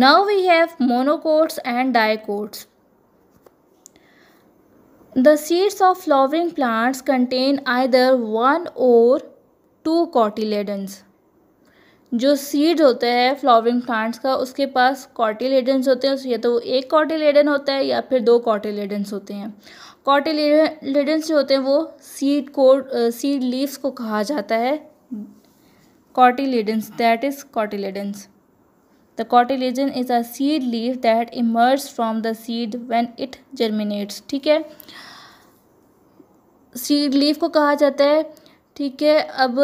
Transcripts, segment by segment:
Now we have monocots and dicots. The seeds of flowering plants contain either one or two cotyledons. जो seed होते हैं flowering plants का उसके पास cotyledons होते हैं या तो एक कॉटिलेडन होता है या फिर दो कॉटिलेडन्स होते हैं कॉटिलेडन्स जो होते हैं वो सीड कोड सीड लीव्स को कहा जाता है cotyledons that is cotyledons the cotyledon is a seed leave that emerge from the seed when it germinates ठीक है सीड लीव को कहा जाता है ठीक है अब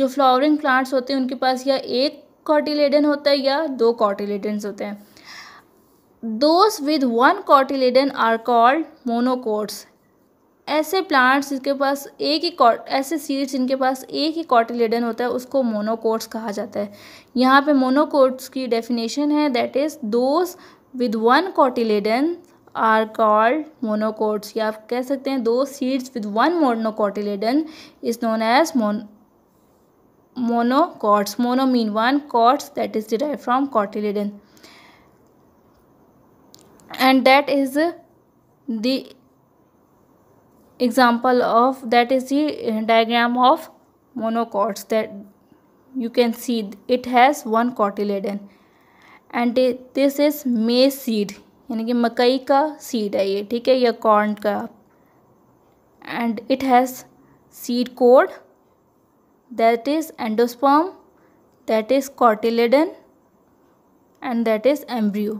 जो फ्लावरिंग प्लांट्स होते हैं उनके पास या एक कॉटिलेडन होता है या दो कॉटिलेडन होते हैं those with one cotyledon are called monocots ऐसे प्लांट्स जिनके पास एक ही कॉट ऐसे सीड्स जिनके पास एक ही कॉटिलेडन होता है उसको मोनोकोट्स कहा जाता है यहाँ पे मोनोकोट्स की डेफिनेशन है that is those with one cotyledon are called monocots या आप कह सकते हैं दो seeds with one monocotyledon is known as mon monocots mono mean one cots that is derive from cotyledon and that is the example of that is the uh, diagram of monocots that you can see it has one cotyledon and this is maize seed यानी कि मकई का seed है ये ठीक है या corn का and it has seed coat that is endosperm that is cotyledon and that is embryo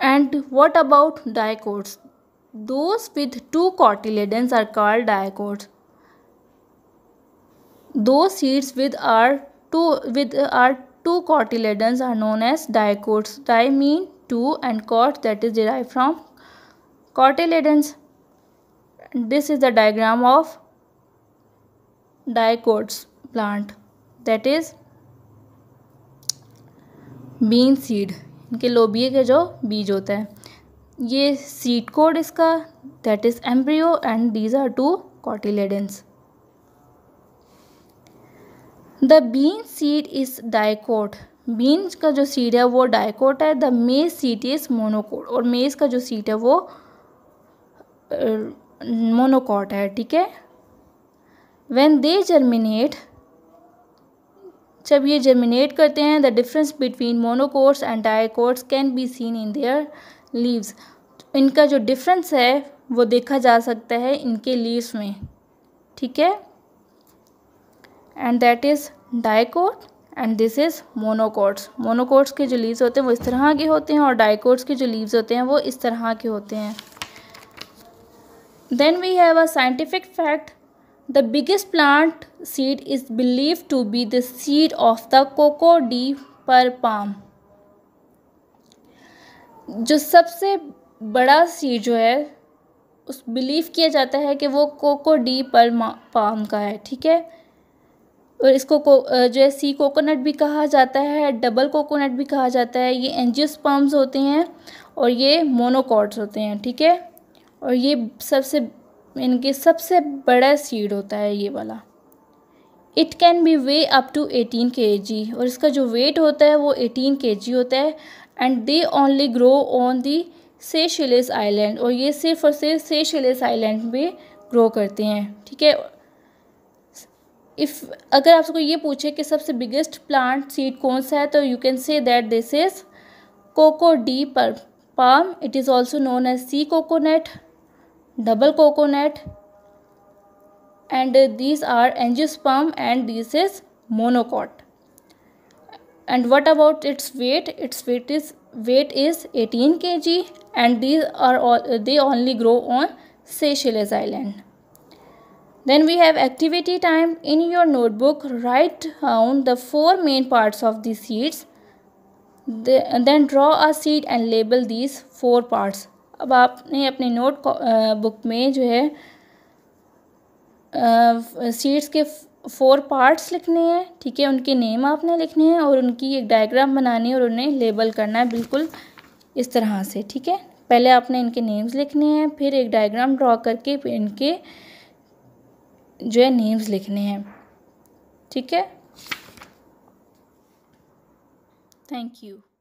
And what about dicots? Those with two cotyledons are called dicots. Those seeds with are two with uh, are two cotyledons are known as dicots. Di mean two and cot that is derived from cotyledons. This is the diagram of dicots plant that is bean seed के लोबिये के जो बीज होते हैं ये seed coat इसका that is embryo and these are two cotyledons the bean seed is dicot beans का जो सीड है वो डाइकोट है द मेज सीड इज मोनोकोट और मेज का जो सीड है वो मोनोकोट है ठीक है वेन दे जर्मिनेट जब ये जर्मिनेट करते हैं the difference between monocots and dicots can be seen in their leaves इनका जो डिफरेंस है वो देखा जा सकता है इनके लीव्स में ठीक है and that is dicot and this is monocots monocots के जो लीव्स होते हैं वो इस तरह के होते हैं और डायकोट्स के जो लीव्स होते हैं वो इस तरह के होते हैं then we have a scientific fact the biggest plant seed is believe to be that of the coco de mer palm जो सबसे बड़ा सीड जो है उस बिलीव किया जाता है कि वो कोको डी पर पाम का है ठीक है और इसको को जो है सी कोकोनट भी कहा जाता है डबल कोकोनट भी कहा जाता है ये पाम्स होते हैं और ये मोनोकॉट्स होते हैं ठीक है और ये सबसे इनके सबसे बड़ा सीड होता है ये वाला it can be weigh up to eighteen K G और इसका जो वेट होता है वो एटीन के जी होता है and they only grow on the Seychelles island और ये सिर्फ और सिर्फ सेशेलेस आइलैंड में ग्रो करते हैं ठीक है इफ़ अगर आपको ये पूछे कि सबसे बिगेस्ट प्लांट सीड कौन सा है तो you can say that this is coco de mer palm it is also known as sea coconut double coconut and these are angiosperm and this is monocot and what about its weight its weight is weight is 18 kg and these are all they only grow on Seychelles island then we have activity time in your notebook write down the four main parts of the seeds then draw a seed and label these four parts अब आपने अपनी note book में जो है seeds के four parts लिखने हैं ठीक है उनके नेम आपने लिखने हैं और उनकी एक डायग्राम बनानी है और उन्हें लेबल करना है बिल्कुल इस तरह से ठीक है पहले आपने इनके नेम्स लिखने हैं फिर एक डायग्राम ड्रॉ करके इनके जो है नेम्स लिखने हैं ठीक है थैंक यू